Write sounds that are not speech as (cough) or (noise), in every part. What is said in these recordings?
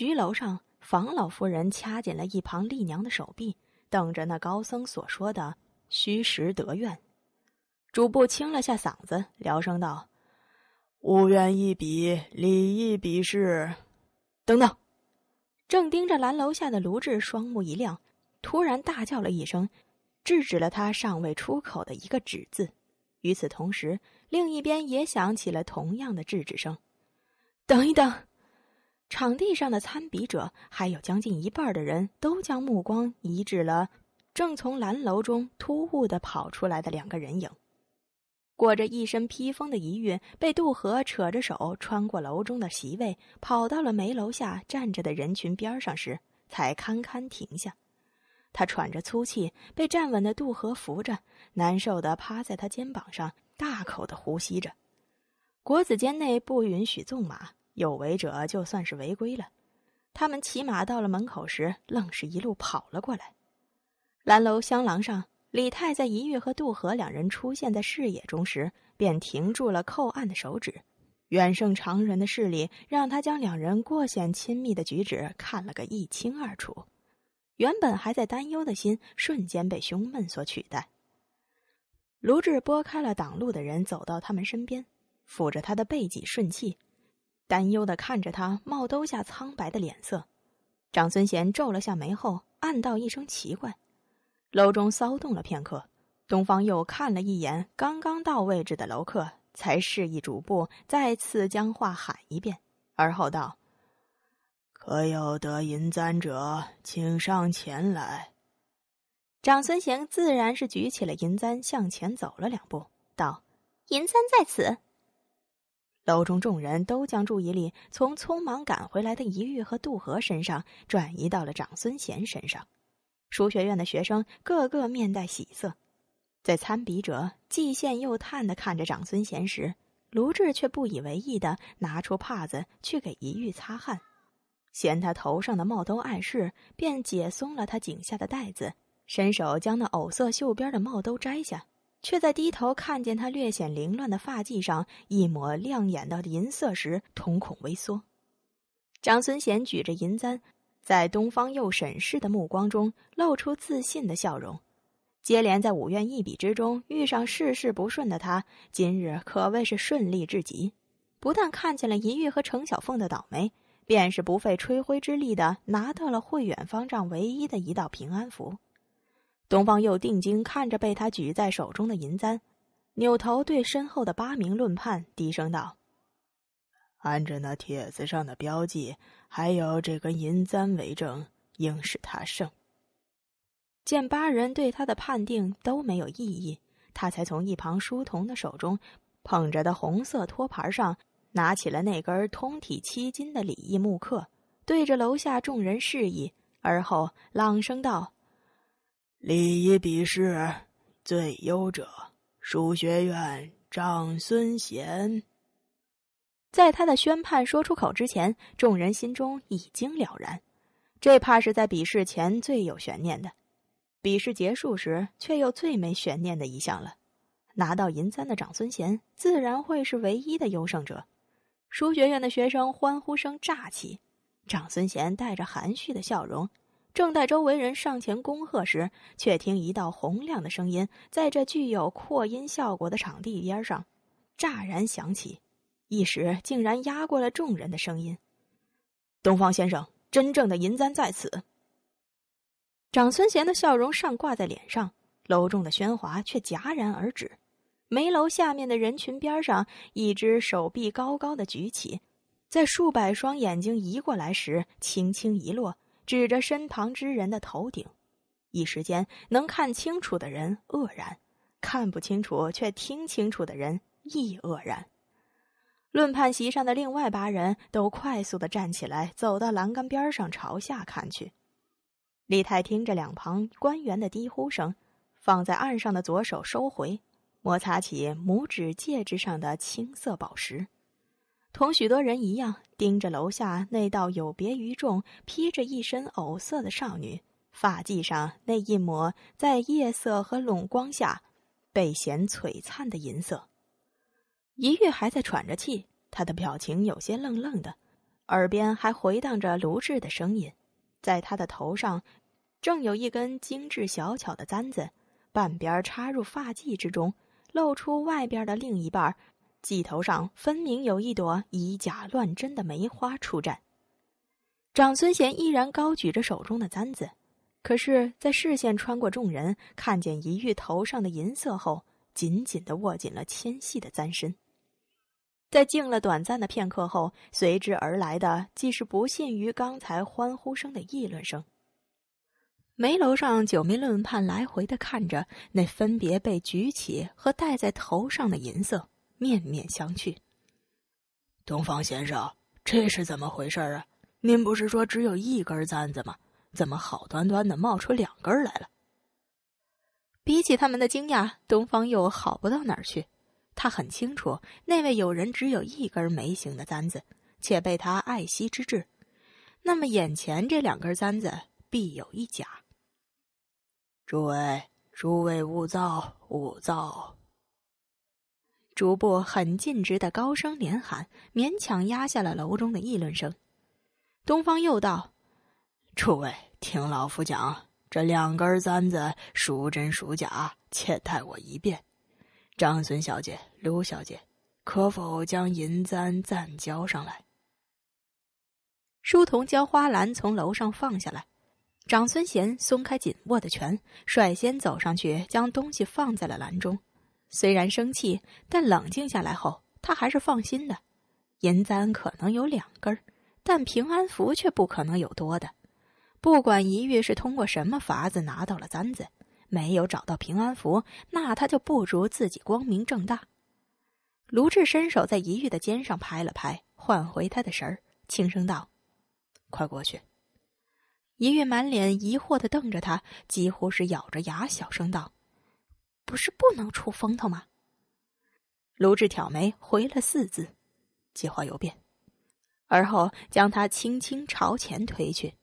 菊楼上，房老夫人掐紧了一旁丽娘的手臂，瞪着那高僧所说的“虚实得愿”。主簿清了下嗓子，聊声道：“无愿一笔，礼一笔事，等等。”正盯着蓝楼下的卢志，双目一亮，突然大叫了一声，制止了他尚未出口的一个“止”字。与此同时，另一边也响起了同样的制止声：“等一等。”场地上的参比者还有将近一半的人都将目光移至了正从蓝楼中突兀的跑出来的两个人影。裹着一身披风的遗韵被渡河扯着手穿过楼中的席位，跑到了梅楼下站着的人群边上时，才堪堪停下。他喘着粗气，被站稳的渡河扶着，难受的趴在他肩膀上，大口的呼吸着。国子监内不允许纵马。有违者就算是违规了。他们骑马到了门口时，愣是一路跑了过来。蓝楼香廊上，李太在一玉和渡河两人出现在视野中时，便停住了扣案的手指。远胜常人的视力，让他将两人过显亲密的举止看了个一清二楚。原本还在担忧的心，瞬间被胸闷所取代。卢志拨开了挡路的人，走到他们身边，抚着他的背脊顺气。担忧的看着他帽兜下苍白的脸色，长孙贤皱了下眉后，暗道一声奇怪。楼中骚动了片刻，东方又看了一眼刚刚到位置的楼客，才示意主簿再次将话喊一遍，而后道：“可有得银簪者，请上前来。”长孙贤自然是举起了银簪，向前走了两步，道：“银簪在此。”楼中众人都将注意力从匆忙赶回来的仪玉和杜和身上转移到了长孙贤身上。书学院的学生个个面带喜色，在参比者既羡又叹的看着长孙贤时，卢志却不以为意地拿出帕子去给一玉擦汗，嫌他头上的帽兜碍事，便解松了他颈下的带子，伸手将那藕色袖边的帽兜摘下。却在低头看见他略显凌乱的发髻上一抹亮眼的银色时，瞳孔微缩。张孙贤举着银簪，在东方佑审视的目光中露出自信的笑容。接连在五院一比之中遇上事事不顺的他，今日可谓是顺利至极。不但看见了银玉和程小凤的倒霉，便是不费吹灰之力的拿到了慧远方丈唯一的一道平安符。东方佑定睛看着被他举在手中的银簪，扭头对身后的八名论判低声道：“按着那帖子上的标记，还有这根银簪为证，应是他胜。”见八人对他的判定都没有异议，他才从一旁书童的手中捧着的红色托盘上拿起了那根通体漆金的礼义木刻，对着楼下众人示意，而后朗声道。礼仪笔试最优者，书学院长孙贤。在他的宣判说出口之前，众人心中已经了然。这怕是在笔试前最有悬念的，笔试结束时却又最没悬念的一项了。拿到银簪的长孙贤，自然会是唯一的优胜者。书学院的学生欢呼声乍起，长孙贤带着含蓄的笑容。正待周围人上前恭贺时，却听一道洪亮的声音在这具有扩音效果的场地边上乍然响起，一时竟然压过了众人的声音。东方先生，真正的银簪在此。长孙贤的笑容上挂在脸上，楼中的喧哗却戛然而止。梅楼下面的人群边上，一只手臂高高的举起，在数百双眼睛移过来时，轻轻一落。指着身旁之人的头顶，一时间能看清楚的人愕然，看不清楚却听清楚的人亦愕然。论判席上的另外八人都快速的站起来，走到栏杆边上朝下看去。李泰听着两旁官员的低呼声，放在案上的左手收回，摩擦起拇指戒指上的青色宝石。同许多人一样，盯着楼下那道有别于众、披着一身藕色的少女，发髻上那一抹在夜色和拢光下倍显璀璨的银色。一月还在喘着气，他的表情有些愣愣的，耳边还回荡着卢志的声音。在他的头上，正有一根精致小巧的簪子，半边插入发髻之中，露出外边的另一半。髻头上分明有一朵以假乱真的梅花出战，长孙贤依然高举着手中的簪子，可是，在视线穿过众人，看见一玉头上的银色后，紧紧的握紧了纤细的簪身。在静了短暂的片刻后，随之而来的既是不信于刚才欢呼声的议论声，梅楼上九名论判来回的看着那分别被举起和戴在头上的银色。面面相觑，东方先生，这是怎么回事啊？您不是说只有一根簪子吗？怎么好端端的冒出两根来了？比起他们的惊讶，东方又好不到哪儿去。他很清楚，那位友人只有一根眉形的簪子，且被他爱惜之至。那么，眼前这两根簪子必有一假。诸位，诸位勿躁，勿躁。逐步很尽职的高声连喊，勉强压下了楼中的议论声。东方又道：“诸位，听老夫讲，这两根簪子孰真孰假，且待我一辩。长孙小姐、刘小姐，可否将银簪暂交上来？书童将花篮从楼上放下来，长孙贤松开紧握的拳，率先走上去，将东西放在了篮中。虽然生气，但冷静下来后，他还是放心的。银簪可能有两根儿，但平安符却不可能有多的。不管一玉是通过什么法子拿到了簪子，没有找到平安符，那他就不如自己光明正大。卢志伸手在一玉的肩上拍了拍，换回他的神儿，轻声道：“快过去。”一玉满脸疑惑的瞪着他，几乎是咬着牙小声道。不是不能出风头吗？卢志挑眉回了四字：“计划有变。”而后将他轻轻朝前推去。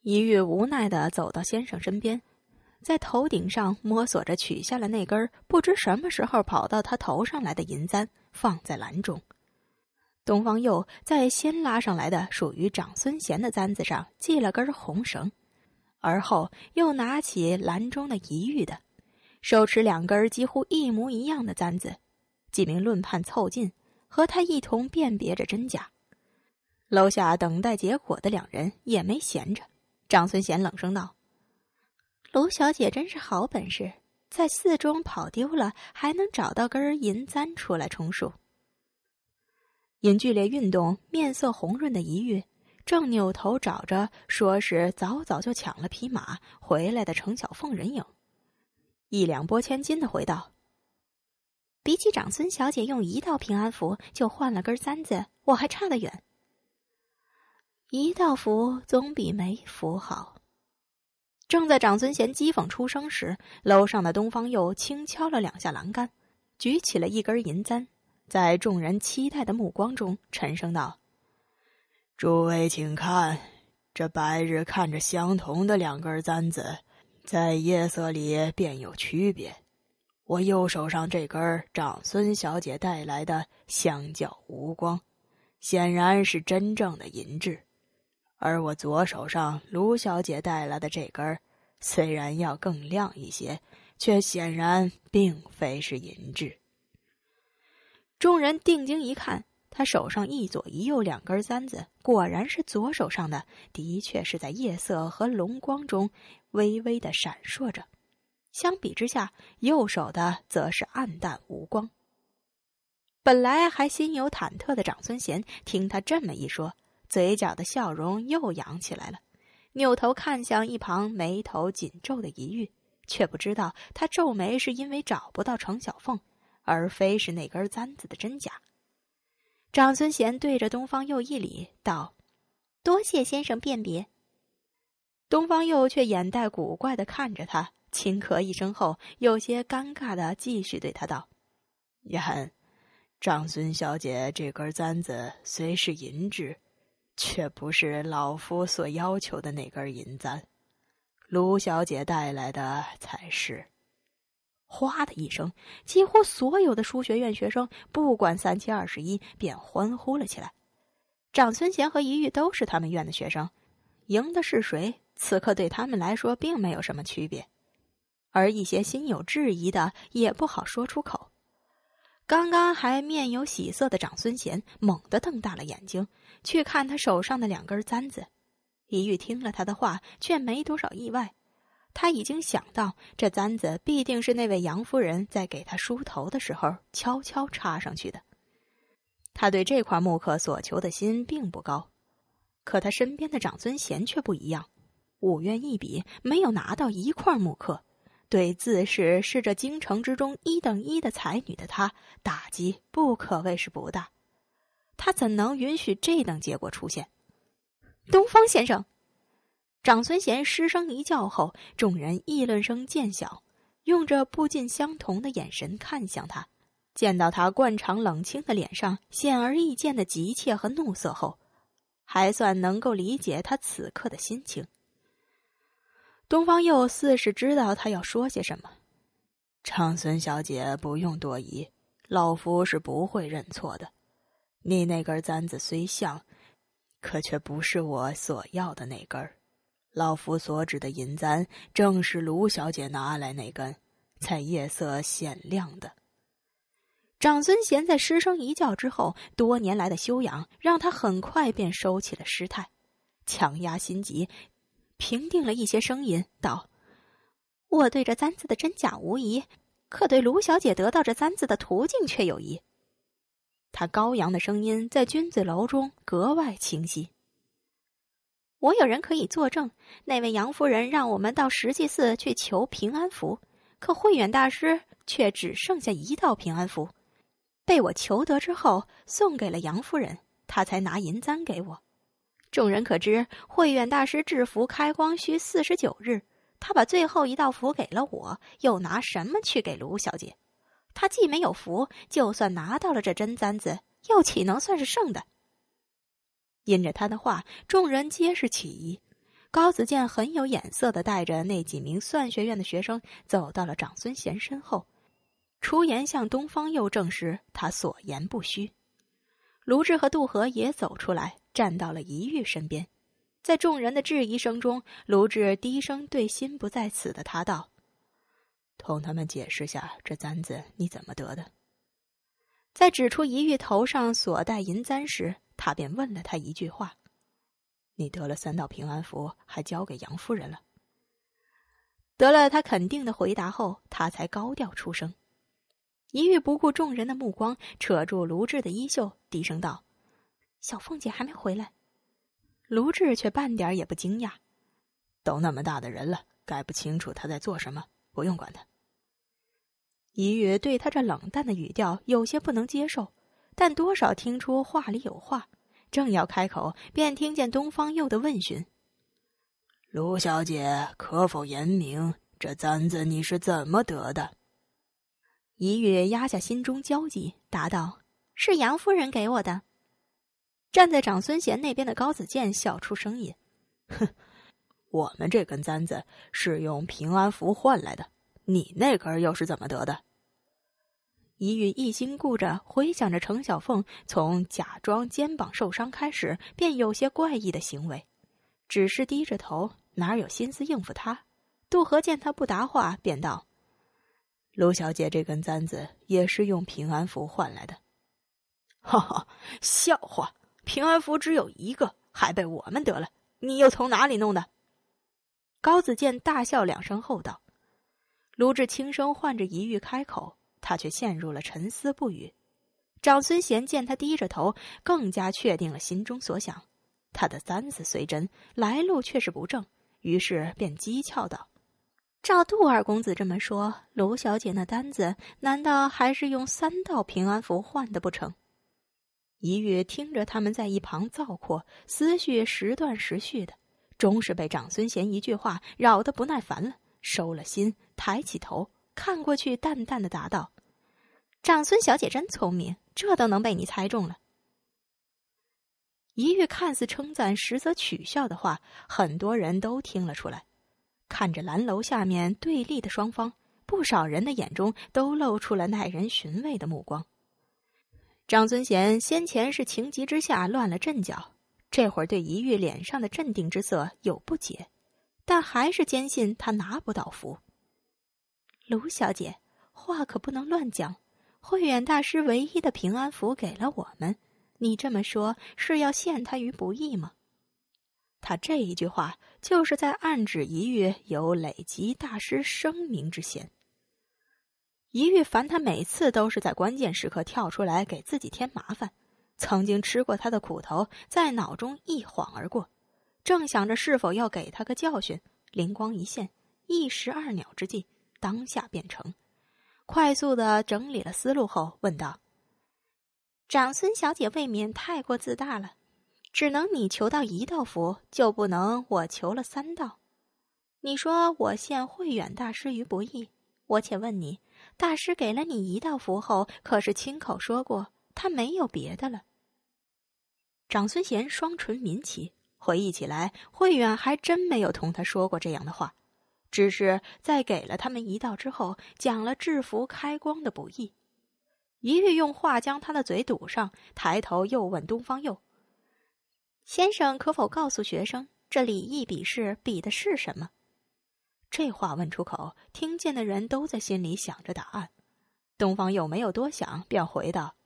一玉无奈的走到先生身边，在头顶上摸索着取下了那根不知什么时候跑到他头上来的银簪，放在篮中。东方佑在先拉上来的属于长孙贤的簪子上系了根红绳，而后又拿起篮中的一玉的。手持两根几乎一模一样的簪子，几名论判凑近，和他一同辨别着真假。楼下等待结果的两人也没闲着。张孙贤冷声道：“卢小姐真是好本事，在寺中跑丢了，还能找到根银簪出来充数。”因剧烈运动面色红润的一玉，正扭头找着，说是早早就抢了匹马回来的程小凤人影。一两拨千金的回道：“比起长孙小姐用一道平安符就换了根簪子，我还差得远。一道符总比没符好。”正在长孙贤讥讽出声时，楼上的东方佑轻敲了两下栏杆，举起了一根银簪，在众人期待的目光中，沉声道：“诸位，请看，这白日看着相同的两根簪子。”在夜色里便有区别。我右手上这根长孙小姐带来的相较无光，显然是真正的银质；而我左手上卢小姐带来的这根，虽然要更亮一些，却显然并非是银质。众人定睛一看。他手上一左一右两根簪子，果然是左手上的，的确是在夜色和龙光中微微的闪烁着。相比之下，右手的则是暗淡无光。本来还心有忐忑的长孙贤，听他这么一说，嘴角的笑容又扬起来了，扭头看向一旁眉头紧皱的一玉，却不知道他皱眉是因为找不到程小凤，而非是那根簪子的真假。长孙贤对着东方佑一礼，道：“多谢先生辨别。”东方佑却眼带古怪地看着他，轻咳一声后，有些尴尬地继续对他道：“呀，长孙小姐这根簪子虽是银质，却不是老夫所要求的那根银簪。卢小姐带来的才是。”哗的一声，几乎所有的书学院学生不管三七二十一便欢呼了起来。长孙贤和一玉都是他们院的学生，赢的是谁，此刻对他们来说并没有什么区别。而一些心有质疑的也不好说出口。刚刚还面有喜色的长孙贤猛地瞪大了眼睛，去看他手上的两根簪子。一玉听了他的话，却没多少意外。他已经想到，这簪子必定是那位杨夫人在给他梳头的时候悄悄插上去的。他对这块木刻所求的心并不高，可他身边的长孙贤却不一样。五元一笔没有拿到一块木刻，对自是是这京城之中一等一的才女的他打击不可谓是不大。他怎能允许这等结果出现？东方先生。长孙贤失声一叫后，众人议论声渐小，用着不尽相同的眼神看向他。见到他惯常冷清的脸上显而易见的急切和怒色后，还算能够理解他此刻的心情。东方佑似是知道他要说些什么：“长孙小姐不用多疑，老夫是不会认错的。你那根簪子虽像，可却不是我所要的那根儿。”老夫所指的银簪，正是卢小姐拿来那根，在夜色显亮的。长孙贤在失声一叫之后，多年来的修养让他很快便收起了失态，强压心急，平定了一些声音，道：“我对这簪子的真假无疑，可对卢小姐得到这簪子的途径却有疑。”他高扬的声音在君子楼中格外清晰。我有人可以作证，那位杨夫人让我们到石济寺去求平安符，可慧远大师却只剩下一道平安符，被我求得之后送给了杨夫人，她才拿银簪给我。众人可知，慧远大师制符开光需四十九日，他把最后一道符给了我，又拿什么去给卢小姐？他既没有符，就算拿到了这真簪子，又岂能算是剩的？因着他的话，众人皆是起疑。高子健很有眼色的带着那几名算学院的学生走到了长孙贤身后，出言向东方佑证实他所言不虚。卢志和杜和也走出来，站到了一玉身边。在众人的质疑声中，卢志低声对心不在此的他道：“同他们解释下，这簪子你怎么得的？”在指出一玉头上所戴银簪时。他便问了他一句话：“你得了三道平安符，还交给杨夫人了？”得了他肯定的回答后，他才高调出声。一玉不顾众人的目光，扯住卢志的衣袖，低声道：“小凤姐还没回来。”卢志却半点也不惊讶：“都那么大的人了，该不清楚她在做什么，不用管她。”一玉对他这冷淡的语调有些不能接受。但多少听出话里有话，正要开口，便听见东方佑的问询：“卢小姐，可否言明这簪子你是怎么得的？”一月压下心中焦急，答道：“是杨夫人给我的。”站在长孙贤那边的高子健笑出声音：“哼，我们这根簪子是用平安符换来的，你那根又是怎么得的？”一玉一心顾着回想着程小凤从假装肩膀受伤开始便有些怪异的行为，只是低着头，哪有心思应付他？杜和见他不答话，便道：“卢小姐，这根簪子也是用平安符换来的。”“ (laughs) 哈哈，笑话！平安符只有一个，还被我们得了，你又从哪里弄的？”高子健大笑两声后道：“卢志，轻声唤着一玉开口。”他却陷入了沉思不语。长孙贤见他低着头，更加确定了心中所想。他的簪子虽真，来路却是不正，于是便讥诮道：“照杜二公子这么说，卢小姐那簪子难道还是用三道平安符换的不成？”一玉听着他们在一旁造阔，思绪时断时续的，终是被长孙贤一句话扰得不耐烦了，收了心，抬起头。看过去，淡淡的答道：“长孙小姐真聪明，这都能被你猜中了。”一玉看似称赞，实则取笑的话，很多人都听了出来。看着蓝楼下面对立的双方，不少人的眼中都露出了耐人寻味的目光。张孙贤先前是情急之下乱了阵脚，这会对一玉脸上的镇定之色有不解，但还是坚信他拿不到符。卢小姐，话可不能乱讲。慧远大师唯一的平安符给了我们，你这么说是要陷他于不义吗？他这一句话就是在暗指一玉有累及大师声名之嫌。一玉烦他每次都是在关键时刻跳出来给自己添麻烦，曾经吃过他的苦头，在脑中一晃而过。正想着是否要给他个教训，灵光一现，一石二鸟之计。当下便成，快速的整理了思路后问道：“长孙小姐未免太过自大了，只能你求到一道符，就不能我求了三道？你说我陷慧远大师于不义，我且问你，大师给了你一道符后，可是亲口说过他没有别的了？”长孙贤双唇抿起，回忆起来，慧远还真没有同他说过这样的话。只是在给了他们一道之后，讲了制服开光的不易。一玉用话将他的嘴堵上，抬头又问东方佑：“先生可否告诉学生，这礼义比试比的是什么？”这话问出口，听见的人都在心里想着答案。东方佑没有多想，便回道：“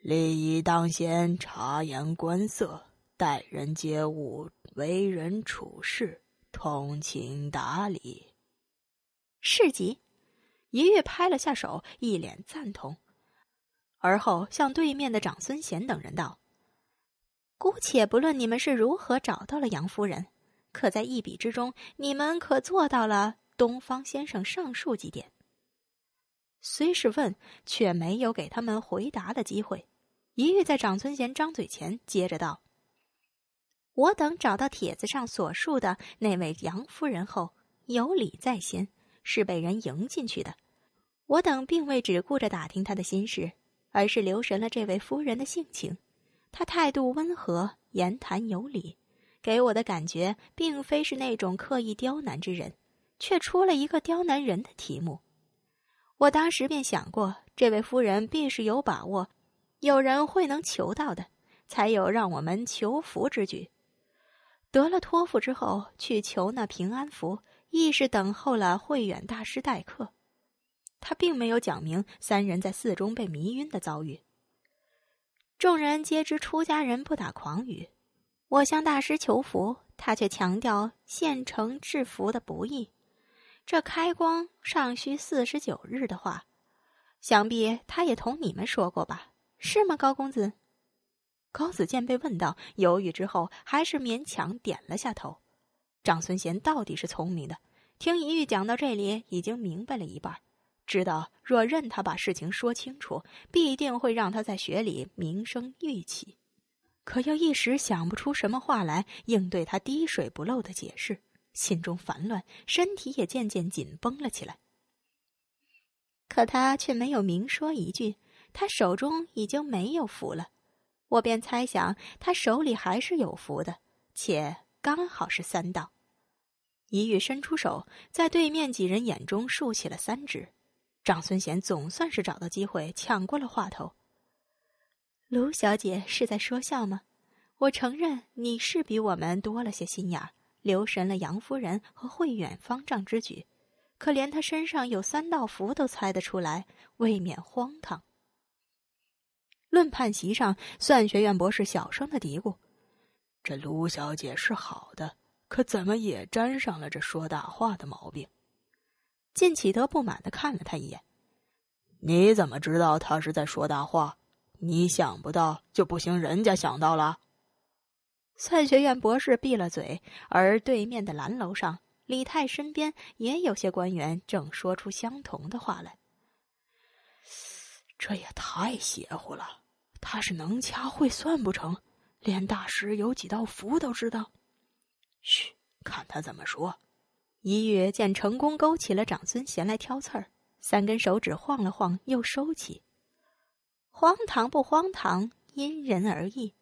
礼仪当先，察言观色，待人接物，为人处事。”通情达理，是集，一玉拍了下手，一脸赞同，而后向对面的长孙贤等人道：“姑且不论你们是如何找到了杨夫人，可在一比之中，你们可做到了东方先生上述几点？”虽是问，却没有给他们回答的机会。一玉在长孙贤张嘴前接着道。我等找到帖子上所述的那位杨夫人后，有礼在先，是被人迎进去的。我等并未只顾着打听她的心事，而是留神了这位夫人的性情。她态度温和，言谈有礼，给我的感觉并非是那种刻意刁难之人，却出了一个刁难人的题目。我当时便想过，这位夫人必是有把握，有人会能求到的，才有让我们求福之举。得了托付之后，去求那平安符，亦是等候了慧远大师待客。他并没有讲明三人在寺中被迷晕的遭遇。众人皆知出家人不打诳语，我向大师求福，他却强调现成制符的不易。这开光尚需四十九日的话，想必他也同你们说过吧？是吗，高公子？高子健被问到，犹豫之后，还是勉强点了下头。长孙贤到底是聪明的，听一玉讲到这里，已经明白了一半，知道若任他把事情说清楚，必定会让他在学里名声玉起。可又一时想不出什么话来应对他滴水不漏的解释，心中烦乱，身体也渐渐紧绷了起来。可他却没有明说一句，他手中已经没有符了。我便猜想他手里还是有符的，且刚好是三道。一玉伸出手，在对面几人眼中竖起了三指。长孙贤总算是找到机会抢过了话头：“卢小姐是在说笑吗？我承认你是比我们多了些心眼儿，留神了杨夫人和慧远方丈之举，可连他身上有三道符都猜得出来，未免荒唐。”论判席上，算学院博士小声的嘀咕：“这卢小姐是好的，可怎么也沾上了这说大话的毛病。”靳启德不满的看了他一眼：“你怎么知道她是在说大话？你想不到就不行，人家想到了。”算学院博士闭了嘴，而对面的蓝楼上，李泰身边也有些官员正说出相同的话来。这也太邪乎了！他是能掐会算不成？连大师有几道符都知道。嘘，看他怎么说。一月见成功勾起了长孙闲来挑刺儿，三根手指晃了晃，又收起。荒唐不荒唐，因人而异。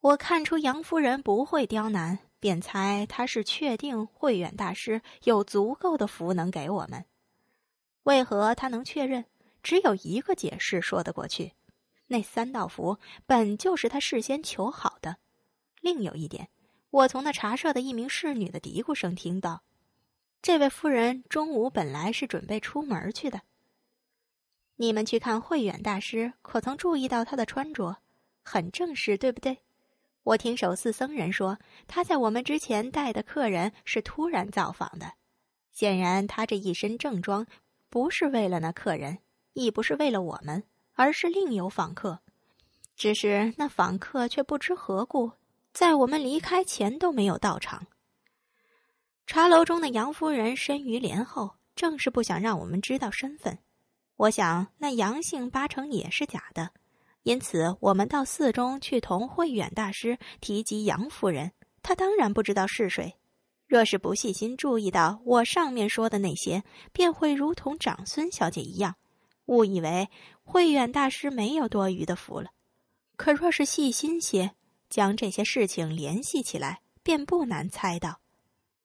我看出杨夫人不会刁难，便猜他是确定慧远大师有足够的符能给我们。为何他能确认？只有一个解释说得过去。那三道符本就是他事先求好的。另有一点，我从那茶舍的一名侍女的嘀咕声听到，这位夫人中午本来是准备出门去的。你们去看慧远大师，可曾注意到他的穿着？很正式，对不对？我听守寺僧人说，他在我们之前带的客人是突然造访的，显然他这一身正装不是为了那客人，亦不是为了我们。而是另有访客，只是那访客却不知何故，在我们离开前都没有到场。茶楼中的杨夫人身于帘后，正是不想让我们知道身份。我想那杨姓八成也是假的，因此我们到寺中去同慧远大师提及杨夫人，他当然不知道是谁。若是不细心注意到我上面说的那些，便会如同长孙小姐一样。误以为慧远大师没有多余的福了，可若是细心些，将这些事情联系起来，便不难猜到，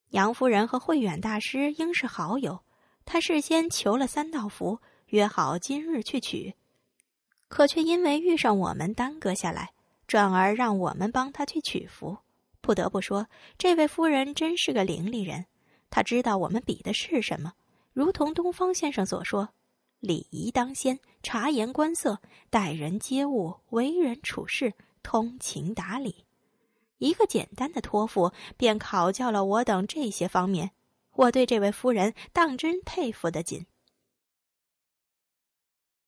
杨夫人和慧远大师应是好友。他事先求了三道符，约好今日去取，可却因为遇上我们耽搁下来，转而让我们帮他去取符。不得不说，这位夫人真是个伶俐人，她知道我们比的是什么，如同东方先生所说。礼仪当先，察言观色，待人接物，为人处事，通情达理。一个简单的托付，便考教了我等这些方面。我对这位夫人，当真佩服的紧。